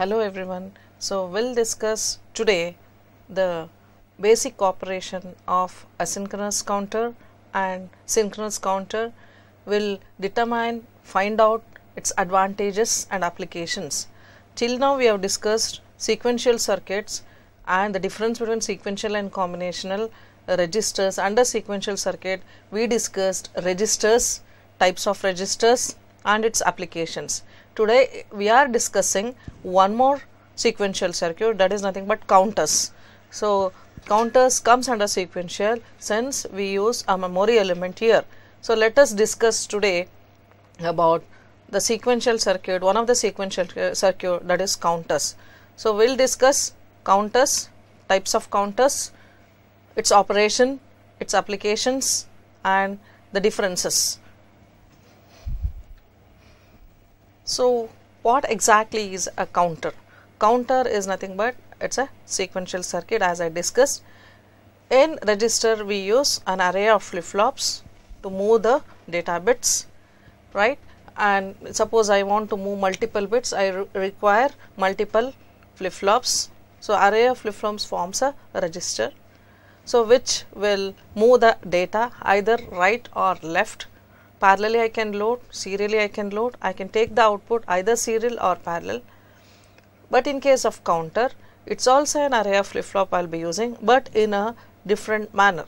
Hello everyone. So we'll discuss today the basic operation of asynchronous counter and synchronous counter. We'll determine, find out its advantages and applications. Till now we have discussed sequential circuits and the difference between sequential and combinational registers. Under sequential circuit we discussed registers, types of registers and its applications. Today we are discussing one more sequential circuit that is nothing but counters. So counters comes under sequential since we use a memory element here. So let us discuss today about the sequential circuit, one of the sequential uh, circuit that is counters. So we'll discuss counters, types of counters, its operation, its applications and the differences. So what exactly is a counter? Counter is nothing but it's a sequential circuit as I discussed. In register we use an array of flip-flops to move the data bits right and suppose I want to move multiple bits I re require multiple flip-flops. So array of flip-flops forms a register so which will move the data either right or left Parallelly I can load, serially I can load, I can take the output either serial or parallel. But in case of counter, it's also an array of flip-flop I'll be using but in a different manner.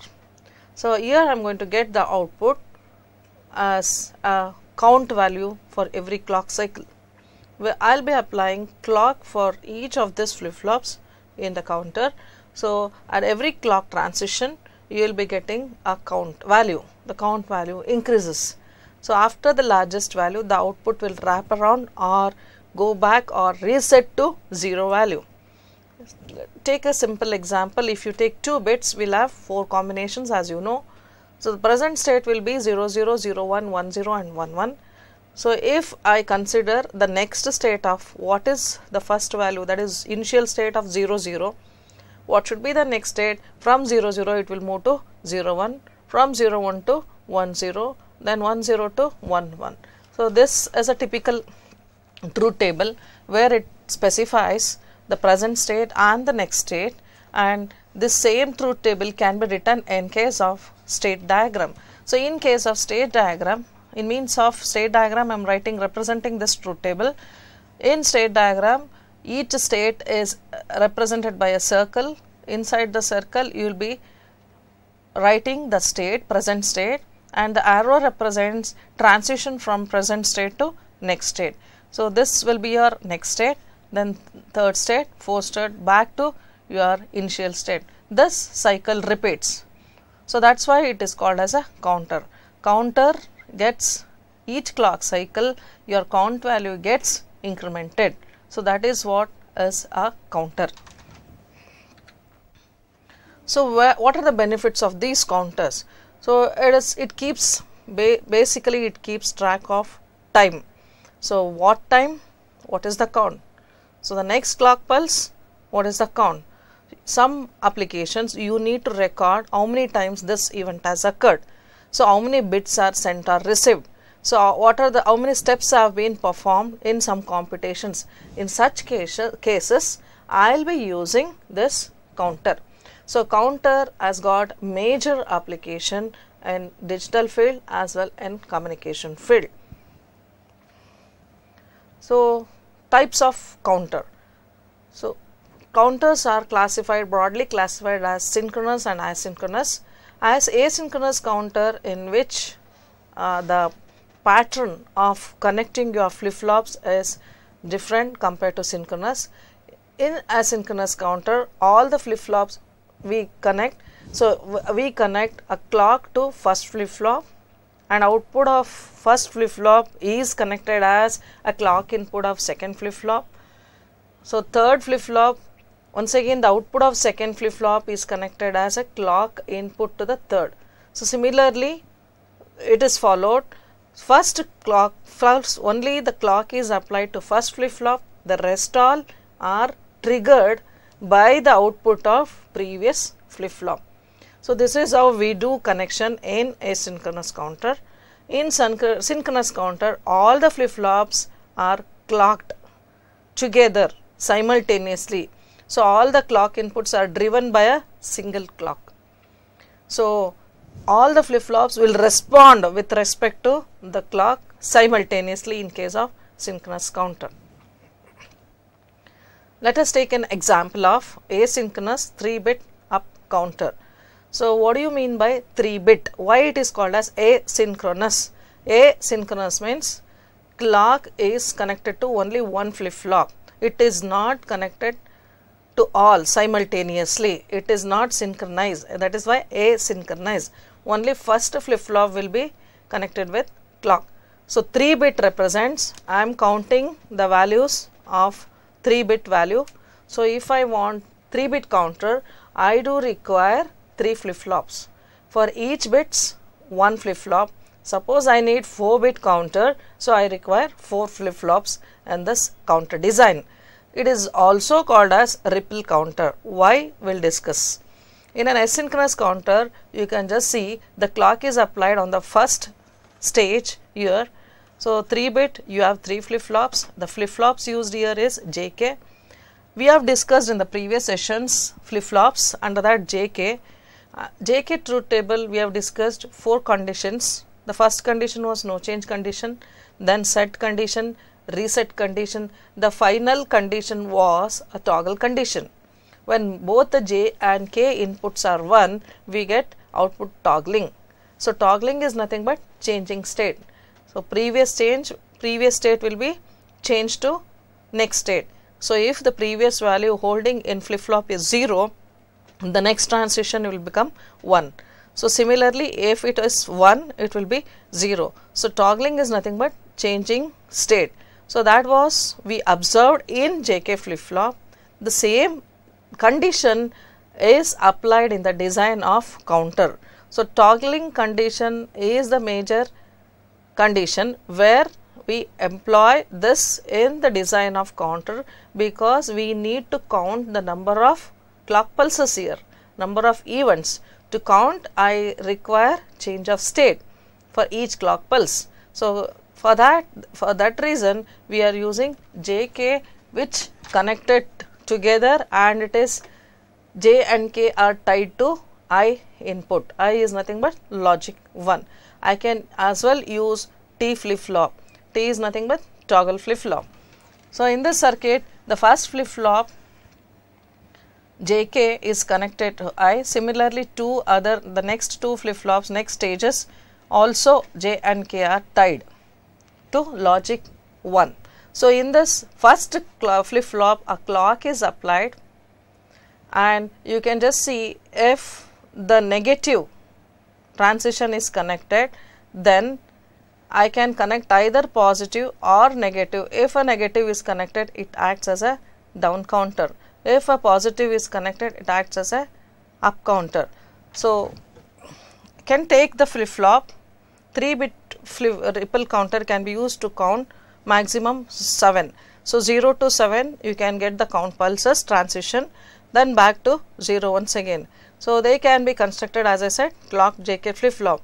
So here I'm going to get the output as a count value for every clock cycle. I'll be applying clock for each of these flip-flops in the counter. So at every clock transition, you will be getting a count value. The count value increases. So after the largest value, the output will wrap around or go back or reset to 0 value. Take a simple example, if you take 2 bits, we will have 4 combinations as you know. So the present state will be 0, 0, 0, 1, 1, 0 and 1, 1. So if I consider the next state of what is the first value that is initial state of 0, 0, what should be the next state from 0, 0 it will move to 0, 1, from 0, 1 to 1, 0, then 1 0 to 1 1. So, this is a typical truth table where it specifies the present state and the next state and this same truth table can be written in case of state diagram. So, in case of state diagram in means of state diagram I am writing representing this truth table. In state diagram each state is uh, represented by a circle. Inside the circle you will be writing the state present state and the arrow represents transition from present state to next state. So, this will be your next state, then third state, fourth state, back to your initial state. This cycle repeats. So, that is why it is called as a counter. Counter gets each clock cycle, your count value gets incremented. So, that is what is a counter. So, what are the benefits of these counters? So, it is it keeps ba basically it keeps track of time. So, what time? What is the count? So, the next clock pulse, what is the count? Some applications you need to record how many times this event has occurred. So, how many bits are sent or received? So, uh, what are the how many steps have been performed in some computations? In such case, cases, I will be using this counter. So counter has got major application in digital field as well in communication field. So types of counter. So counters are classified broadly classified as synchronous and asynchronous. As asynchronous counter in which uh, the pattern of connecting your flip-flops is different compared to synchronous. In asynchronous counter all the flip-flops we connect. So, we connect a clock to first flip flop and output of first flip flop is connected as a clock input of second flip flop. So, third flip flop once again the output of second flip flop is connected as a clock input to the third. So, similarly it is followed first clock first only the clock is applied to first flip flop the rest all are triggered by the output of previous flip-flop. So, this is how we do connection in asynchronous counter. In synchronous counter, all the flip-flops are clocked together simultaneously. So, all the clock inputs are driven by a single clock. So, all the flip-flops will respond with respect to the clock simultaneously in case of synchronous counter. Let us take an example of asynchronous 3-bit up counter. So, what do you mean by 3-bit? Why it is called as asynchronous? Asynchronous means clock is connected to only one flip-flop. It is not connected to all simultaneously. It is not synchronized. That is why asynchronized. Only first flip-flop will be connected with clock. So, 3-bit represents I am counting the values of 3 bit value. So, if I want 3 bit counter, I do require 3 flip flops. For each bits, 1 flip flop. Suppose I need 4 bit counter, so I require 4 flip flops and this counter design. It is also called as ripple counter. Why? We will discuss. In an asynchronous counter, you can just see the clock is applied on the first stage here so 3 bit you have 3 flip flops. The flip flops used here is JK. We have discussed in the previous sessions flip flops under that JK. Uh, JK truth table we have discussed 4 conditions. The first condition was no change condition, then set condition, reset condition. The final condition was a toggle condition. When both the J and K inputs are 1, we get output toggling. So toggling is nothing but changing state. So, previous change, previous state will be changed to next state. So, if the previous value holding in flip flop is 0, the next transition will become 1. So, similarly, if it is 1, it will be 0. So, toggling is nothing but changing state. So, that was we observed in JK flip flop. The same condition is applied in the design of counter. So, toggling condition is the major condition where we employ this in the design of counter because we need to count the number of clock pulses here, number of events. To count, I require change of state for each clock pulse. So, for that, for that reason, we are using JK which connected together and it is J and K are tied to I input. I is nothing but logic 1. I can as well use T flip-flop. T is nothing but toggle flip-flop. So, in this circuit the first flip-flop JK is connected to I. Similarly, two other the next two flip-flops next stages also J and K are tied to logic 1. So, in this first flip-flop a clock is applied and you can just see if the negative transition is connected then I can connect either positive or negative. If a negative is connected it acts as a down counter. If a positive is connected it acts as a up counter. So can take the flip flop 3 bit flip, uh, ripple counter can be used to count maximum 7. So 0 to 7 you can get the count pulses transition then back to 0 once again. So, they can be constructed as I said clock JK flip flop.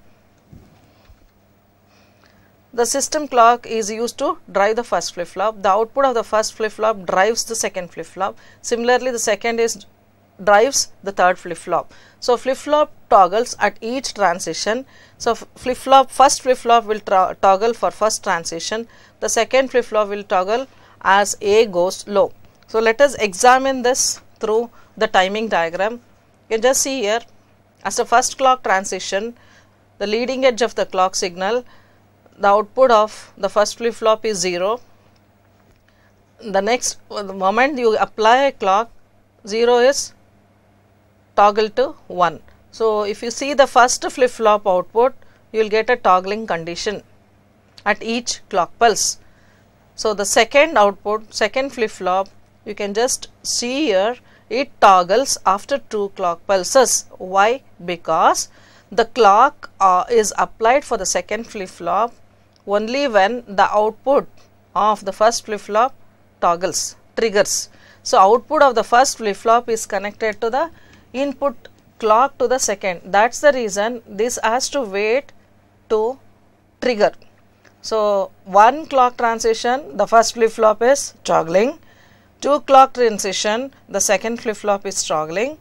The system clock is used to drive the first flip flop. The output of the first flip flop drives the second flip flop. Similarly, the second is drives the third flip flop. So, flip flop toggles at each transition. So, flip flop first flip flop will toggle for first transition, the second flip flop will toggle as A goes low. So, let us examine this through the timing diagram you can just see here as the first clock transition, the leading edge of the clock signal, the output of the first flip flop is 0. The next the moment you apply a clock, 0 is toggle to 1. So, if you see the first flip flop output, you will get a toggling condition at each clock pulse. So, the second output, second flip flop, you can just see here it toggles after two clock pulses. Why? Because the clock uh, is applied for the second flip-flop only when the output of the first flip-flop toggles, triggers. So, output of the first flip-flop is connected to the input clock to the second. That is the reason this has to wait to trigger. So, one clock transition, the first flip-flop is toggling 2 clock transition, the second flip-flop is toggling.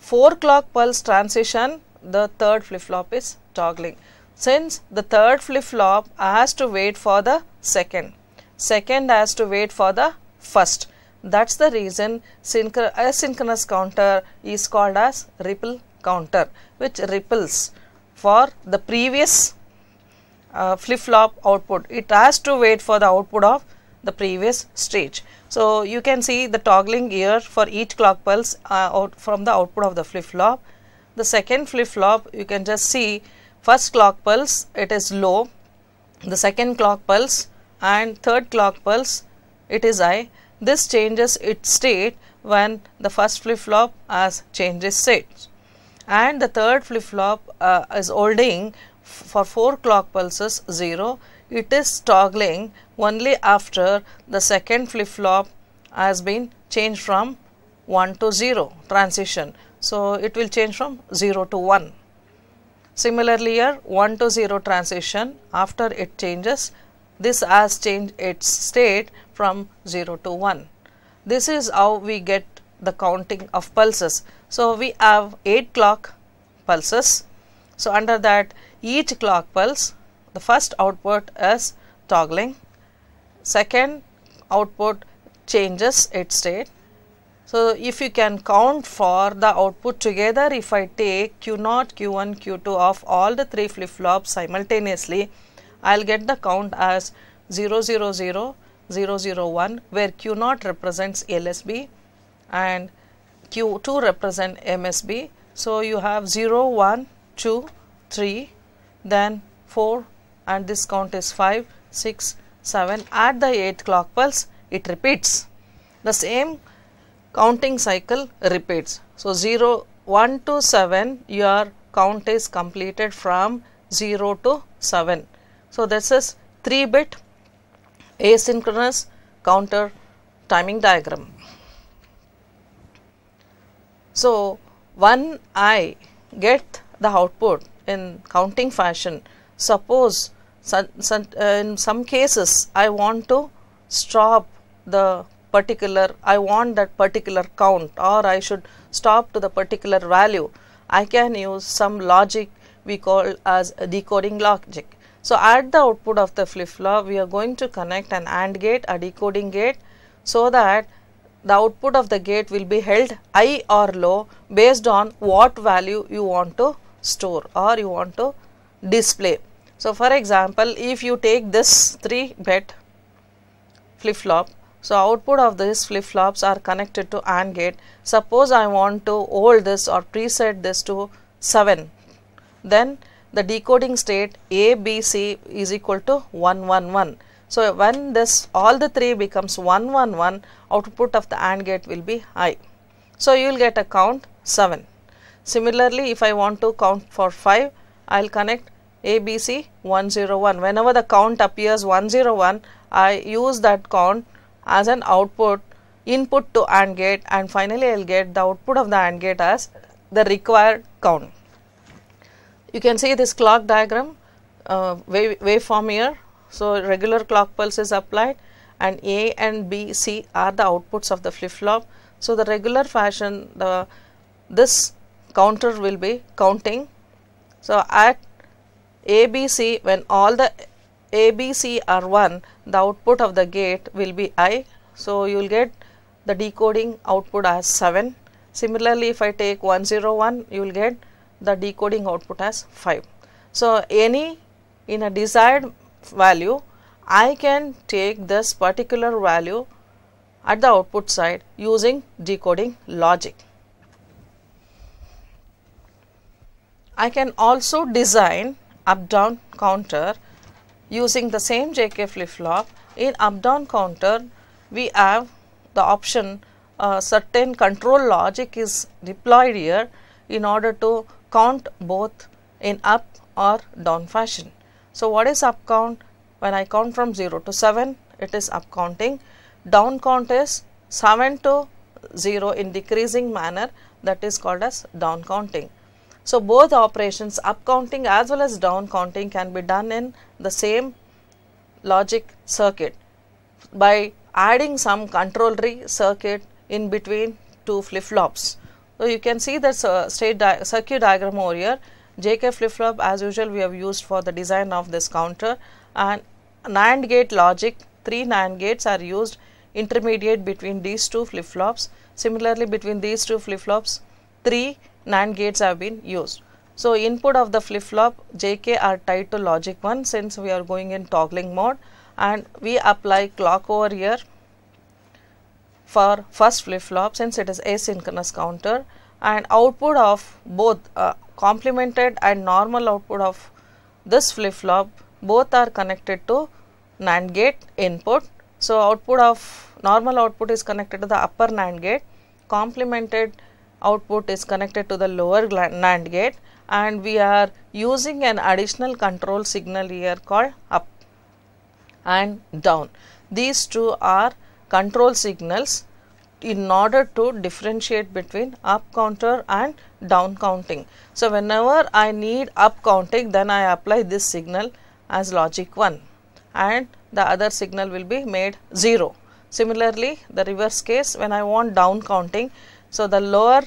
4 clock pulse transition, the third flip-flop is toggling. Since the third flip-flop has to wait for the second, second has to wait for the first. That's the reason asynchronous counter is called as ripple counter, which ripples for the previous uh, flip-flop output. It has to wait for the output of the previous stage. So you can see the toggling here for each clock pulse uh, from the output of the flip-flop. The second flip-flop you can just see first clock pulse it is low, the second clock pulse and third clock pulse it is high. This changes its state when the first flip-flop has changes state and the third flip-flop uh, is holding for 4 clock pulses 0 it is toggling only after the second flip flop has been changed from 1 to 0 transition. So, it will change from 0 to 1. Similarly, here 1 to 0 transition after it changes this has changed its state from 0 to 1. This is how we get the counting of pulses. So, we have 8 clock pulses. So, under that each clock pulse the first output is toggling second output changes its state. So, if you can count for the output together if I take Q0, Q1, Q2 of all the three flip flops simultaneously, I will get the count as 000, 001 where Q0 represents LSB and Q2 represent MSB. So, you have 0, 1, 2, 3, then 4 and this count is 5, 6, 7 at the 8th clock pulse it repeats. The same counting cycle repeats. So, 0 1 to 7 your count is completed from 0 to 7. So, this is 3 bit asynchronous counter timing diagram. So, when I get the output in counting fashion, suppose uh, in some cases I want to stop the particular, I want that particular count or I should stop to the particular value. I can use some logic we call as decoding logic. So, at the output of the flip-flop we are going to connect an AND gate, a decoding gate so that the output of the gate will be held high or low based on what value you want to store or you want to display. So, for example, if you take this 3 bit flip flop, so output of these flip flops are connected to AND gate. Suppose I want to hold this or preset this to 7, then the decoding state A, B, C is equal to 111. So, when this all the 3 becomes 111, output of the AND gate will be high. So, you will get a count 7. Similarly, if I want to count for 5, I will connect ABC 101. Whenever the count appears 101, I use that count as an output input to AND gate and finally I will get the output of the AND gate as the required count. You can see this clock diagram uh, wave, waveform here. So, regular clock pulse is applied and A and B, C are the outputs of the flip flop. So, the regular fashion the this counter will be counting. So, at ABC when all the ABC are 1 the output of the gate will be I. So, you will get the decoding output as 7. Similarly, if I take 101 you will get the decoding output as 5. So, any in a desired value I can take this particular value at the output side using decoding logic. I can also design up down counter using the same JK flip flop. In up down counter, we have the option uh, certain control logic is deployed here in order to count both in up or down fashion. So, what is up count? When I count from 0 to 7, it is up counting. Down count is 7 to 0 in decreasing manner that is called as down counting. So both operations up counting as well as down counting can be done in the same logic circuit by adding some control re circuit in between two flip flops. So you can see the uh, state di circuit diagram over here. JK flip flop as usual we have used for the design of this counter and NAND gate logic, three NAND gates are used intermediate between these two flip flops. Similarly between these two flip flops, three NAND gates have been used. So input of the flip-flop JK are tied to logic 1 since we are going in toggling mode and we apply clock over here for first flip-flop since it is asynchronous counter and output of both uh, complemented and normal output of this flip-flop both are connected to NAND gate input. So output of normal output is connected to the upper NAND gate complemented output is connected to the lower NAND gate and we are using an additional control signal here called up and down. These two are control signals in order to differentiate between up counter and down counting. So, whenever I need up counting then I apply this signal as logic 1 and the other signal will be made 0. Similarly, the reverse case when I want down counting so, the lower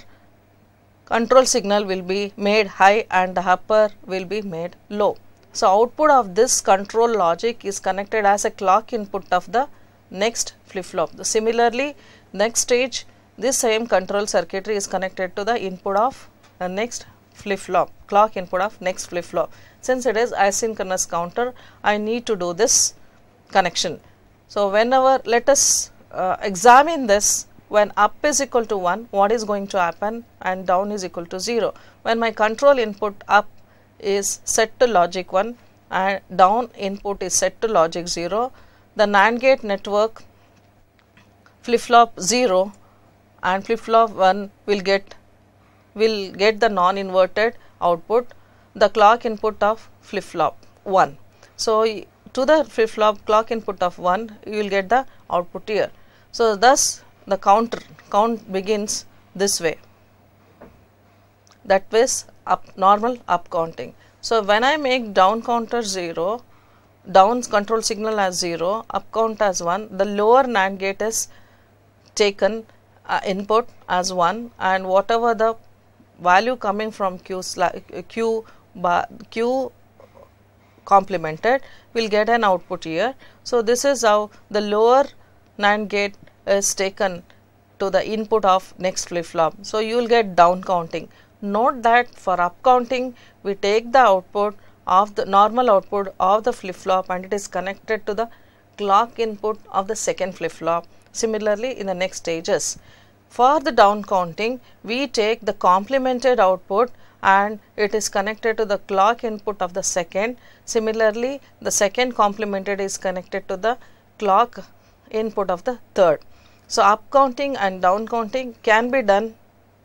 control signal will be made high and the upper will be made low. So, output of this control logic is connected as a clock input of the next flip flop. Similarly, next stage this same control circuitry is connected to the input of the next flip flop, clock input of next flip flop. Since it is asynchronous counter, I need to do this connection. So, whenever let us uh, examine this when up is equal to 1 what is going to happen and down is equal to 0 when my control input up is set to logic 1 and down input is set to logic 0 the NAND gate network flip flop 0 and flip flop 1 will get will get the non inverted output the clock input of flip flop 1 so to the flip flop clock input of 1 you will get the output here so thus the counter count begins this way that is up normal up counting so when i make down counter 0 down control signal as 0 up count as 1 the lower nand gate is taken uh, input as 1 and whatever the value coming from q q bar q complemented will get an output here so this is how the lower nand gate is taken to the input of next flip flop. So, you will get down counting. Note that for up counting we take the output of the normal output of the flip flop and it is connected to the clock input of the second flip flop. Similarly, in the next stages. For the down counting, we take the complemented output and it is connected to the clock input of the second. Similarly, the second complemented is connected to the clock input of the third. So, up counting and down counting can be done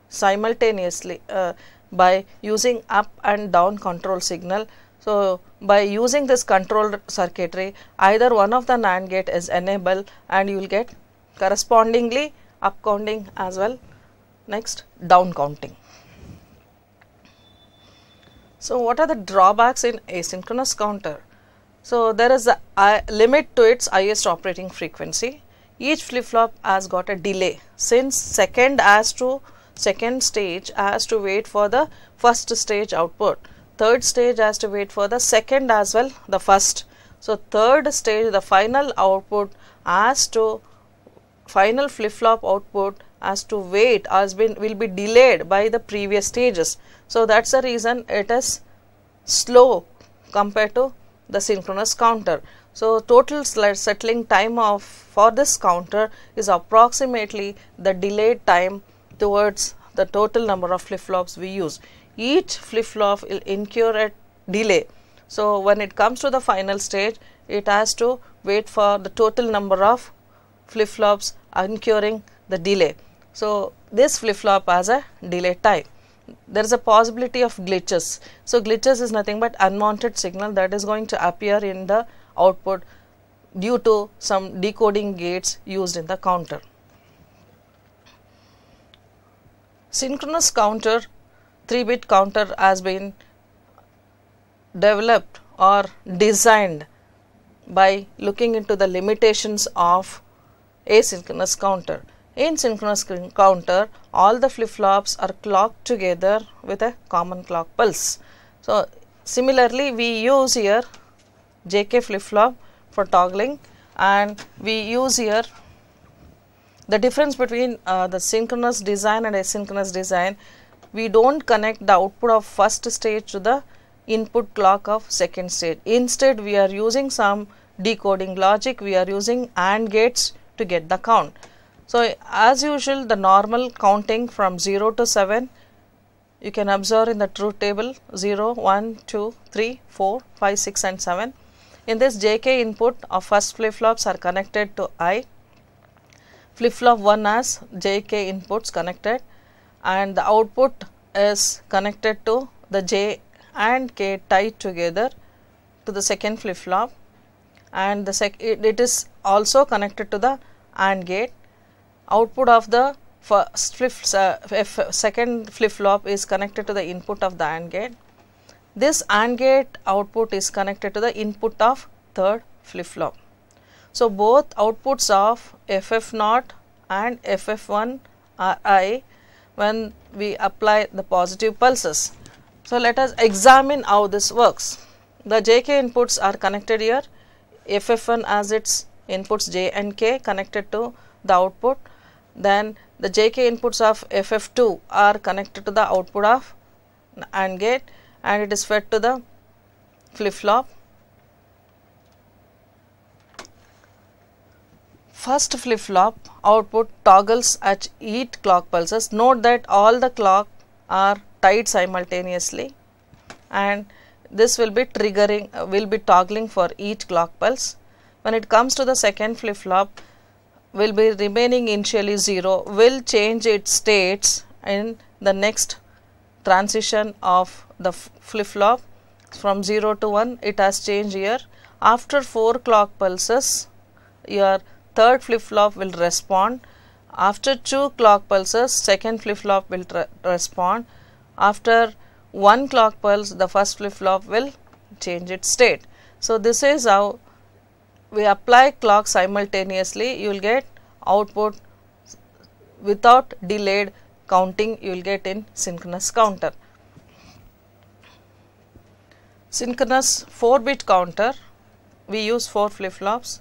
simultaneously uh, by using up and down control signal. So, by using this control circuitry either one of the NAND gate is enabled and you will get correspondingly up counting as well next down counting. So, what are the drawbacks in asynchronous counter? So, there is a limit to its highest operating frequency each flip flop has got a delay since second has to second stage has to wait for the first stage output third stage has to wait for the second as well the first so third stage the final output has to final flip flop output has to wait has been will be delayed by the previous stages so that's the reason it is slow compared to the synchronous counter so, total settling time of for this counter is approximately the delayed time towards the total number of flip-flops we use. Each flip-flop will incur a delay. So, when it comes to the final stage, it has to wait for the total number of flip-flops incurring the delay. So, this flip-flop has a delay time. There is a possibility of glitches. So, glitches is nothing but unwanted signal that is going to appear in the output due to some decoding gates used in the counter. Synchronous counter 3 bit counter has been developed or designed by looking into the limitations of asynchronous counter. In synchronous counter, all the flip flops are clocked together with a common clock pulse. So, similarly, we use here JK flip flop for toggling and we use here the difference between uh, the synchronous design and asynchronous design we don't connect the output of first stage to the input clock of second stage instead we are using some decoding logic we are using AND gates to get the count so as usual the normal counting from 0 to 7 you can observe in the truth table 0 1 2 3 4 5 6 and 7 in this JK input of first flip flops are connected to I, flip flop 1 has JK inputs connected and the output is connected to the J and K tied together to the second flip flop and the sec it, it is also connected to the AND gate. Output of the first flip, uh, second flip flop is connected to the input of the AND gate this AND gate output is connected to the input of third flip-flop. So, both outputs of FF0 and FF1 are I when we apply the positive pulses. So, let us examine how this works. The JK inputs are connected here, FF1 as its inputs J and K connected to the output, then the JK inputs of FF2 are connected to the output of AND gate and it is fed to the flip-flop. First flip-flop output toggles at each clock pulses. Note that all the clock are tied simultaneously and this will be triggering uh, will be toggling for each clock pulse. When it comes to the second flip-flop will be remaining initially 0 will change its states in the next transition of the flip-flop from 0 to 1 it has changed here after 4 clock pulses your third flip-flop will respond after 2 clock pulses second flip-flop will respond after 1 clock pulse the first flip-flop will change its state. So, this is how we apply clock simultaneously you will get output without delayed counting you will get in synchronous counter. Synchronous 4 bit counter we use 4 flip flops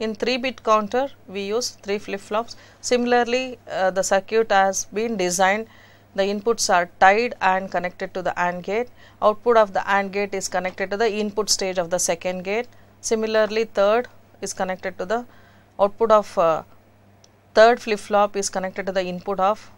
in 3 bit counter we use 3 flip flops. Similarly, uh, the circuit has been designed the inputs are tied and connected to the AND gate. Output of the AND gate is connected to the input stage of the second gate. Similarly, third is connected to the output of uh, third flip flop is connected to the input of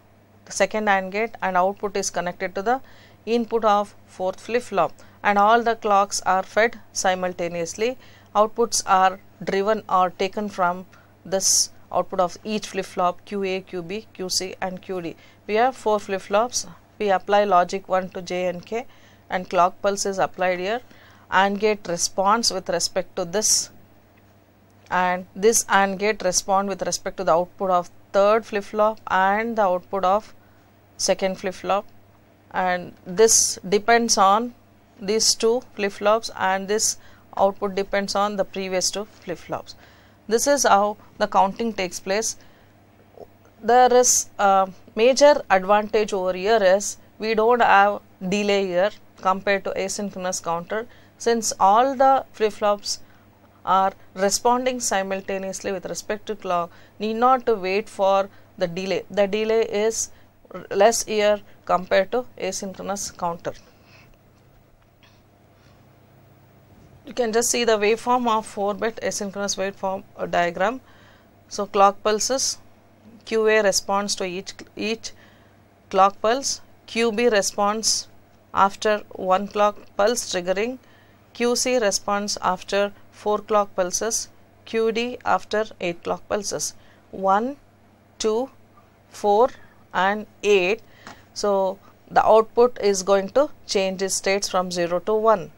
second AND gate and output is connected to the input of fourth flip-flop and all the clocks are fed simultaneously. Outputs are driven or taken from this output of each flip-flop QA, QB, QC and QD. We have four flip-flops. We apply logic 1 to J and K and clock pulse is applied here. AND gate responds with respect to this and this AND gate respond with respect to the output of third flip-flop and the output of second flip-flop and this depends on these two flip-flops and this output depends on the previous two flip-flops. This is how the counting takes place. There is a major advantage over here is we don't have delay here compared to asynchronous counter since all the flip-flops are responding simultaneously with respect to clock need not to wait for the delay. The delay is less here compared to asynchronous counter. You can just see the waveform of 4 bit asynchronous waveform diagram. So, clock pulses QA responds to each, each clock pulse, QB responds after one clock pulse triggering QC responds after 4 clock pulses, QD after 8 clock pulses. 1, 2, 4 and 8. So, the output is going to change its states from 0 to 1.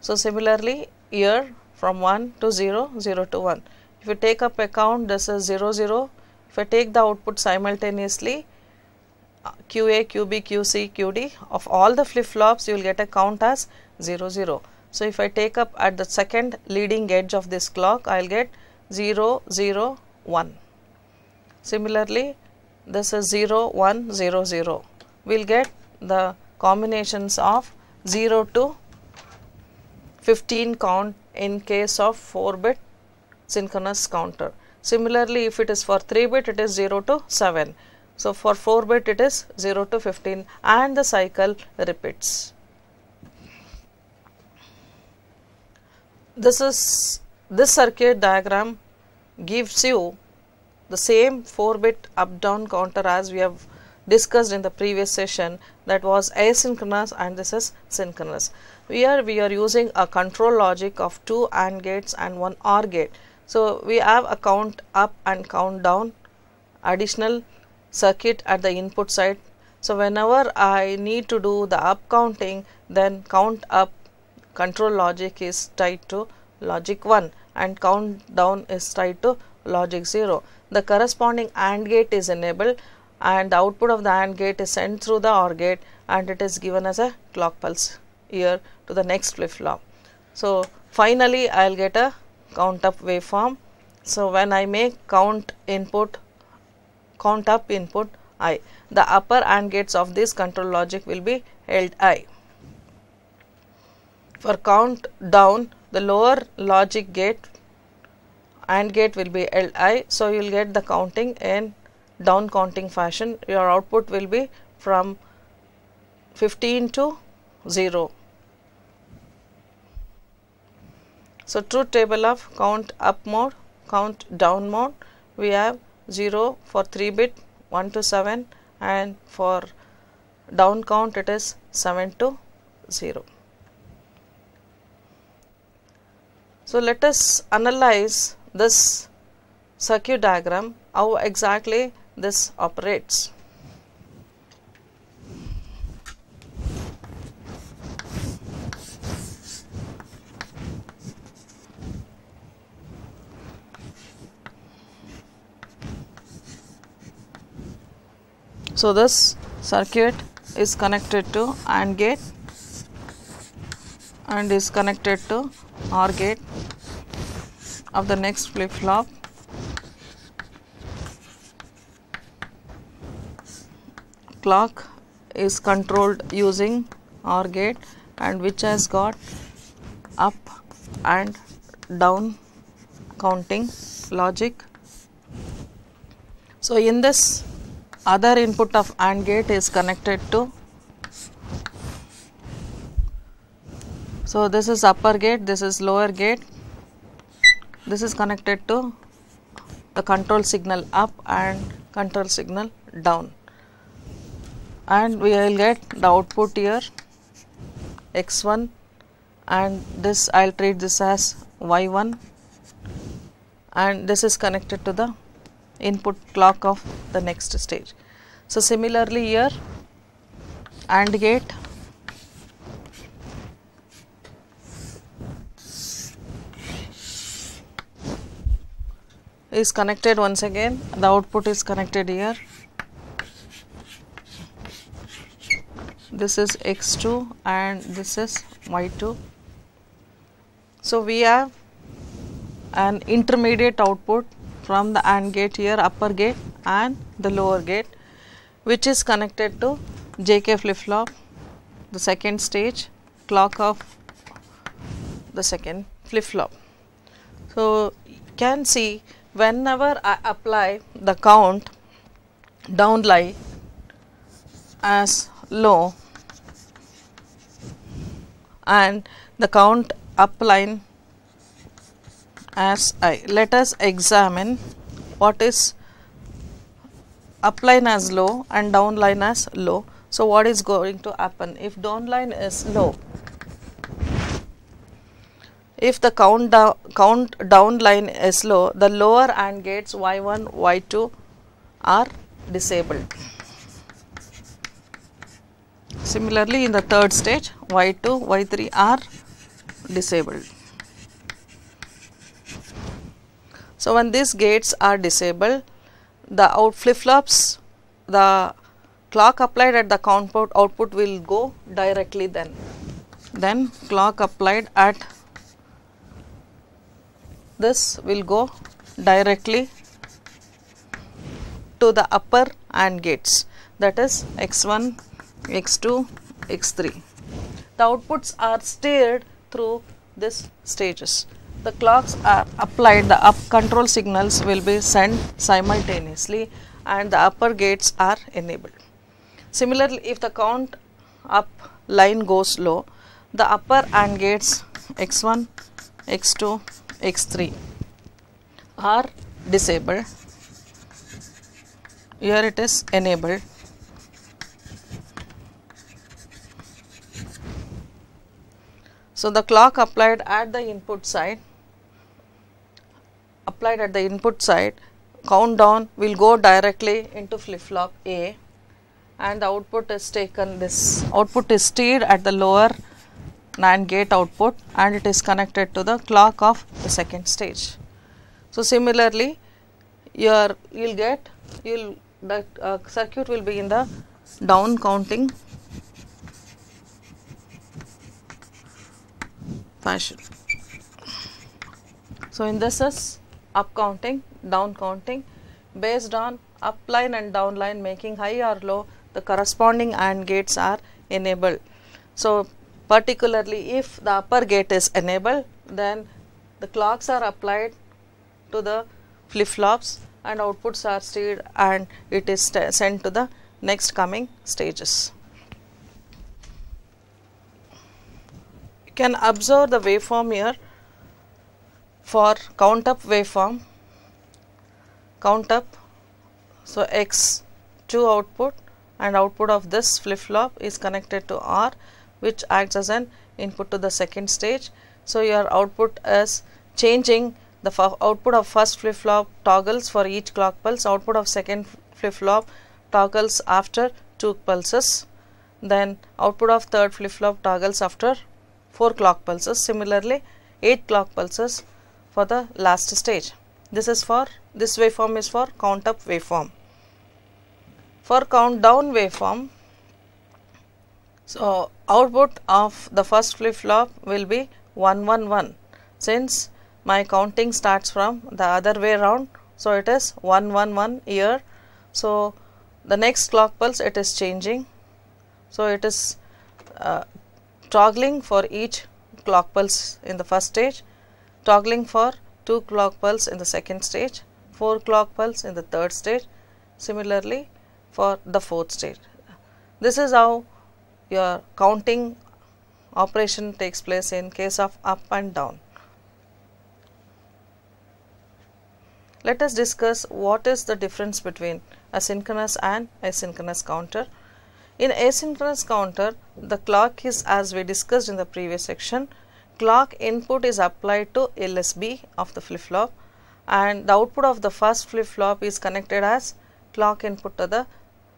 So, similarly here from 1 to 0, 0 to 1. If you take up account this is 0, 0. If I take the output simultaneously QA, QB, QC, QD of all the flip flops you will get a count as 0, 0. So, if I take up at the second leading edge of this clock, I will get 0, 0, 1. Similarly, this is 0, 1, 0, 0. We will get the combinations of 0 to 15 count in case of 4 bit synchronous counter. Similarly, if it is for 3 bit, it is 0 to 7. So, for 4 bit, it is 0 to 15 and the cycle repeats. this is this circuit diagram gives you the same 4 bit up down counter as we have discussed in the previous session that was asynchronous and this is synchronous. Here we are using a control logic of two AND gates and one OR gate. So we have a count up and count down additional circuit at the input side. So whenever I need to do the up counting then count up control logic is tied to logic 1 and countdown is tied to logic 0. The corresponding AND gate is enabled and the output of the AND gate is sent through the OR gate and it is given as a clock pulse here to the next flip flop. So, finally, I will get a count up waveform. So, when I make count input, count up input i, the upper AND gates of this control logic will be held i. For count down, the lower logic gate AND gate will be Li. So, you will get the counting in down counting fashion. Your output will be from 15 to 0. So, truth table of count up mode, count down mode, we have 0 for 3 bit, 1 to 7 and for down count it is 7 to 0. So, let us analyze this circuit diagram how exactly this operates. So, this circuit is connected to AND gate and is connected to OR gate of the next flip flop. Clock is controlled using OR gate and which has got up and down counting logic. So, in this other input of AND gate is connected to so this is upper gate this is lower gate this is connected to the control signal up and control signal down and we will get the output here x1 and this I will treat this as y1 and this is connected to the input clock of the next stage. So, similarly here AND gate is connected once again the output is connected here this is x2 and this is y2 so we have an intermediate output from the AND gate here upper gate and the lower gate which is connected to JK flip flop the second stage clock of the second flip flop. So, you can see whenever I apply the count down line as low and the count up line as I. Let us examine what is up line as low and down line as low. So, what is going to happen if down line is low? if the count down, count down line is low, the lower AND gates Y1, Y2 are disabled. Similarly, in the third stage, Y2, Y3 are disabled. So, when these gates are disabled, the out flip-flops, the clock applied at the count output will go directly then. Then clock applied at this will go directly to the upper AND gates that is x1, x2, x3. The outputs are steered through these stages. The clocks are applied, the up control signals will be sent simultaneously and the upper gates are enabled. Similarly, if the count up line goes low, the upper AND gates x1, x2, x3 are disabled here it is enabled so the clock applied at the input side applied at the input side countdown will go directly into flip flop A and the output is taken this output is stayed at the lower NAND gate output and it is connected to the clock of the second stage. So, similarly your you will get you will that uh, circuit will be in the down counting fashion. So, in this is up counting, down counting based on up line and down line making high or low the corresponding AND gates are enabled. So, particularly if the upper gate is enabled then the clocks are applied to the flip-flops and outputs are stayed and it is sent to the next coming stages. You can observe the waveform here for count up waveform count up so x2 output and output of this flip-flop is connected to R which acts as an input to the second stage. So, your output is changing the output of first flip flop toggles for each clock pulse, output of second flip flop toggles after two pulses, then output of third flip flop toggles after four clock pulses. Similarly, eight clock pulses for the last stage. This is for this waveform is for count up waveform. For count down waveform, so, output of the first flip-flop will be 1 1 1 since my counting starts from the other way round. So, it is 1 1 1 here. So, the next clock pulse it is changing. So, it is uh, toggling for each clock pulse in the first stage, toggling for 2 clock pulse in the second stage, 4 clock pulse in the third stage, similarly for the fourth stage. This is how your counting operation takes place in case of up and down. Let us discuss what is the difference between asynchronous and asynchronous counter. In asynchronous counter, the clock is as we discussed in the previous section, clock input is applied to LSB of the flip-flop and the output of the first flip-flop is connected as clock input to the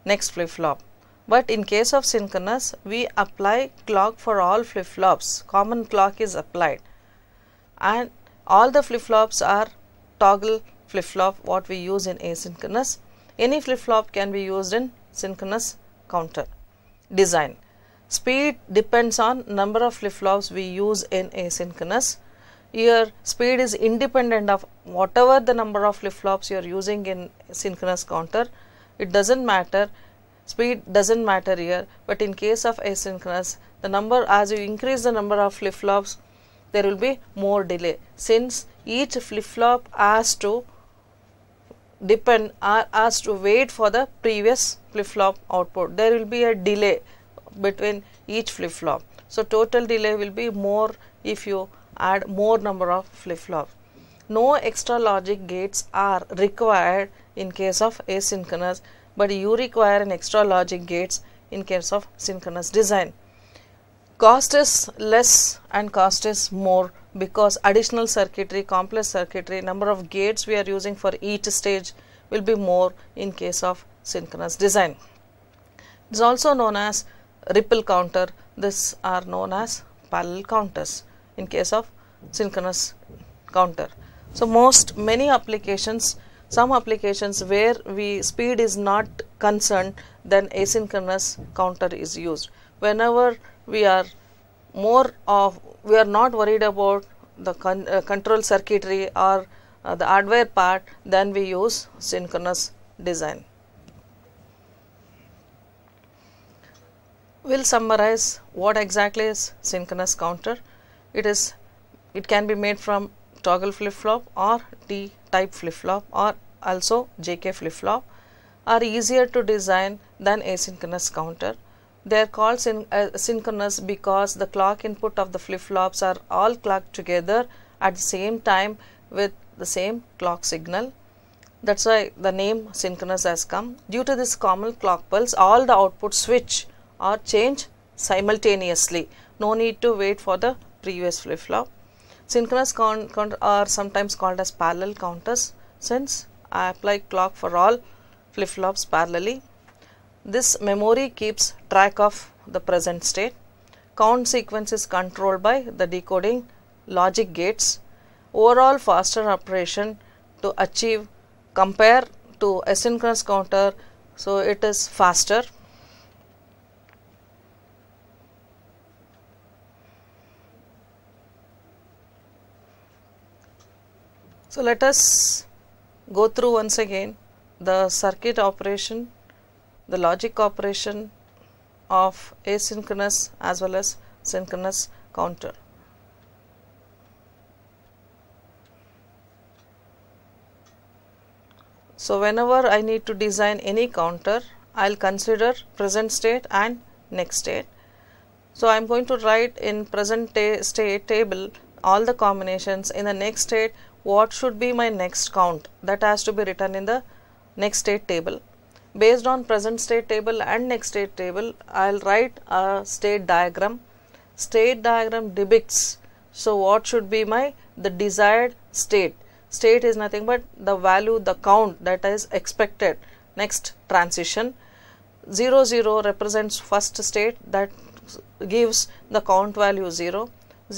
next flip-flop. But in case of synchronous, we apply clock for all flip-flops. Common clock is applied. And all the flip-flops are toggle flip-flop what we use in asynchronous. Any flip-flop can be used in synchronous counter. Design. Speed depends on number of flip-flops we use in asynchronous. Your speed is independent of whatever the number of flip-flops you are using in synchronous counter. It doesn't matter Speed doesn't matter here, but in case of asynchronous, the number as you increase the number of flip-flops, there will be more delay since each flip-flop has to depend are asked to wait for the previous flip-flop output. There will be a delay between each flip-flop. So, total delay will be more if you add more number of flip-flop. No extra logic gates are required in case of asynchronous but you require an extra logic gates in case of synchronous design. Cost is less and cost is more because additional circuitry, complex circuitry, number of gates we are using for each stage will be more in case of synchronous design. It is also known as ripple counter, This are known as parallel counters in case of synchronous counter. So, most many applications some applications where we speed is not concerned then asynchronous counter is used whenever we are more of we are not worried about the con, uh, control circuitry or uh, the hardware part then we use synchronous design we'll summarize what exactly is synchronous counter it is it can be made from toggle flip-flop or D-type flip-flop or also JK flip-flop are easier to design than asynchronous counter. They are called syn uh, synchronous because the clock input of the flip-flops are all clocked together at the same time with the same clock signal. That's why the name synchronous has come. Due to this common clock pulse, all the outputs switch or change simultaneously. No need to wait for the previous flip-flop. Synchronous count, count are sometimes called as parallel counters since I apply clock for all flip-flops parallelly. This memory keeps track of the present state. Count sequence is controlled by the decoding logic gates. Overall faster operation to achieve compare to asynchronous counter so it is faster So, let us go through once again the circuit operation, the logic operation of asynchronous as well as synchronous counter. So, whenever I need to design any counter, I will consider present state and next state. So, I am going to write in present state table all the combinations in the next state what should be my next count that has to be written in the next state table based on present state table and next state table I'll write a state diagram state diagram depicts so what should be my the desired state state is nothing but the value the count that is expected next transition 0 0 represents first state that gives the count value 0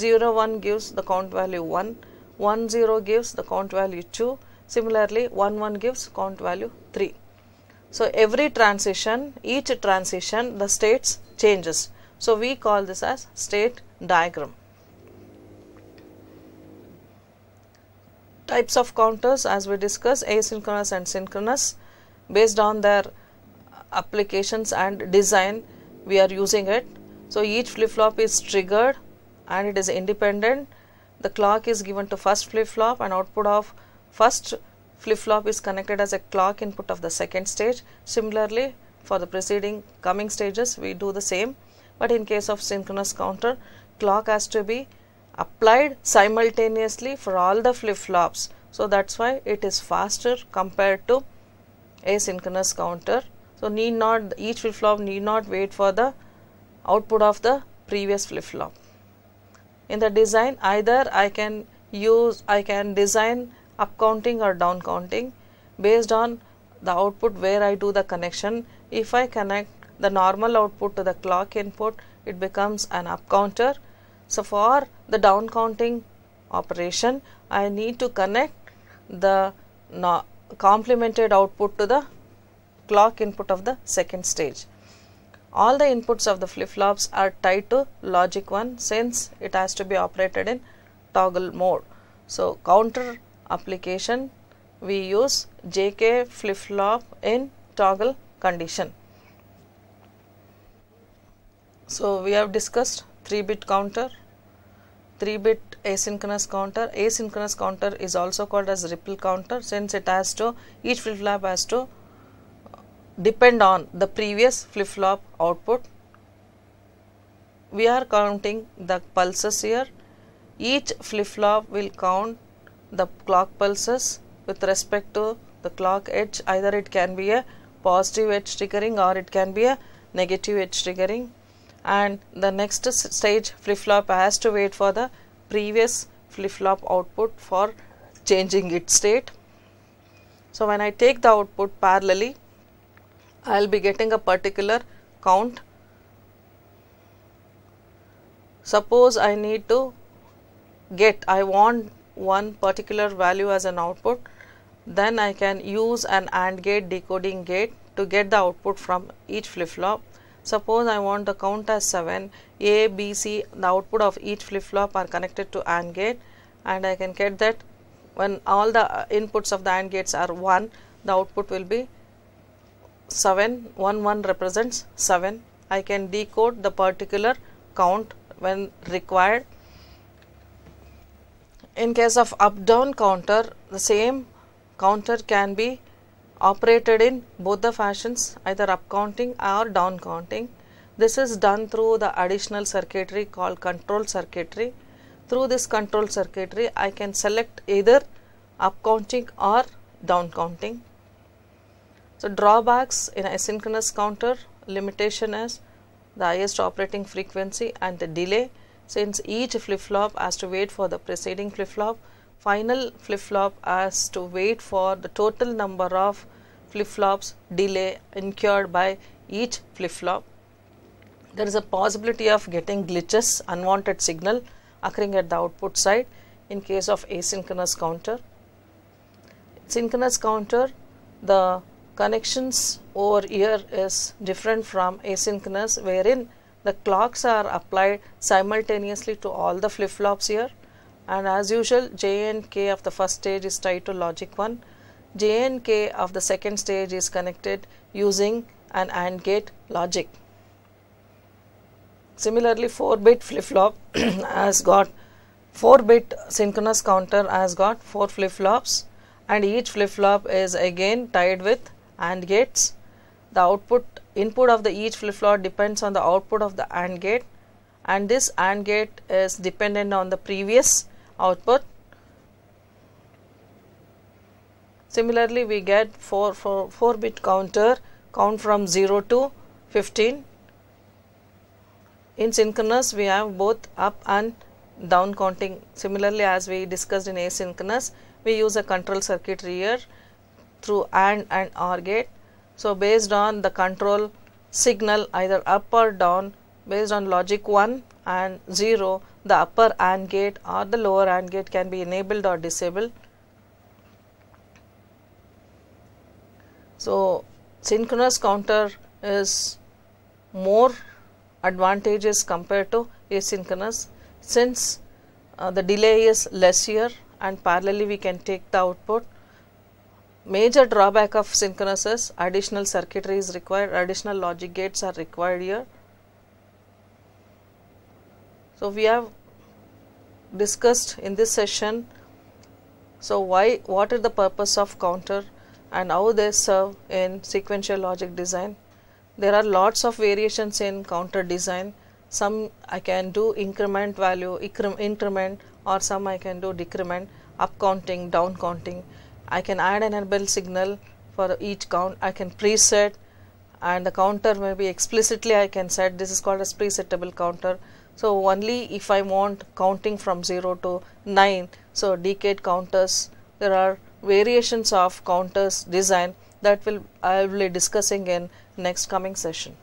0 1 gives the count value 1 1 0 gives the count value 2 similarly 1 1 gives count value 3 so every transition each transition the states changes so we call this as state diagram types of counters as we discuss asynchronous and synchronous based on their applications and design we are using it so each flip flop is triggered and it is independent the clock is given to first flip-flop and output of first flip-flop is connected as a clock input of the second stage. Similarly, for the preceding coming stages we do the same but in case of synchronous counter clock has to be applied simultaneously for all the flip-flops. So that's why it is faster compared to asynchronous counter. So need not each flip-flop need not wait for the output of the previous flip-flop in the design either I can use I can design up counting or down counting based on the output where I do the connection if I connect the normal output to the clock input it becomes an up counter so for the down counting operation I need to connect the complemented output to the clock input of the second stage all the inputs of the flip-flops are tied to logic 1 since it has to be operated in toggle mode. So counter application we use JK flip-flop in toggle condition. So we have discussed 3-bit counter, 3-bit asynchronous counter. Asynchronous counter is also called as ripple counter since it has to each flip-flop has to depend on the previous flip-flop output. We are counting the pulses here. Each flip-flop will count the clock pulses with respect to the clock edge. Either it can be a positive edge triggering or it can be a negative edge triggering. And the next stage flip-flop has to wait for the previous flip-flop output for changing its state. So, when I take the output parallelly I will be getting a particular count. Suppose I need to get, I want one particular value as an output, then I can use an AND gate decoding gate to get the output from each flip flop. Suppose I want the count as 7, A, B, C, the output of each flip flop are connected to AND gate and I can get that when all the inputs of the AND gates are 1, the output will be 7 1 1 represents 7 I can decode the particular count when required in case of up down counter the same counter can be operated in both the fashions either up counting or down counting this is done through the additional circuitry called control circuitry through this control circuitry I can select either up counting or down counting so, drawbacks in asynchronous counter limitation is the highest operating frequency and the delay since each flip flop has to wait for the preceding flip flop final flip flop has to wait for the total number of flip flops delay incurred by each flip flop there is a possibility of getting glitches unwanted signal occurring at the output side in case of asynchronous counter synchronous counter the Connections over here is different from asynchronous wherein the clocks are applied simultaneously to all the flip-flops here and as usual J and K of the first stage is tied to logic 1. J and K of the second stage is connected using an AND gate logic. Similarly 4-bit flip-flop has got 4-bit synchronous counter has got 4 flip-flops and each flip-flop is again tied with AND gates. The output input of the each flip-flop depends on the output of the AND gate and this AND gate is dependent on the previous output. Similarly, we get 4, four, four bit counter count from 0 to 15. In synchronous, we have both up and down counting. Similarly, as we discussed in asynchronous, we use a control circuitry here through AND and OR gate. So, based on the control signal either up or down based on logic 1 and 0 the upper AND gate or the lower AND gate can be enabled or disabled. So, synchronous counter is more advantageous compared to asynchronous since uh, the delay is less here and parallelly we can take the output Major drawback of synchronous is additional circuitry is required, additional logic gates are required here. So, we have discussed in this session. So, why what is the purpose of counter and how they serve in sequential logic design. There are lots of variations in counter design. Some I can do increment value, increment or some I can do decrement, up counting, down counting. I can add an enable signal for each count I can preset and the counter may be explicitly I can set this is called as presettable counter so only if I want counting from 0 to 9 so decade counters there are variations of counters design that will I will be discussing in next coming session.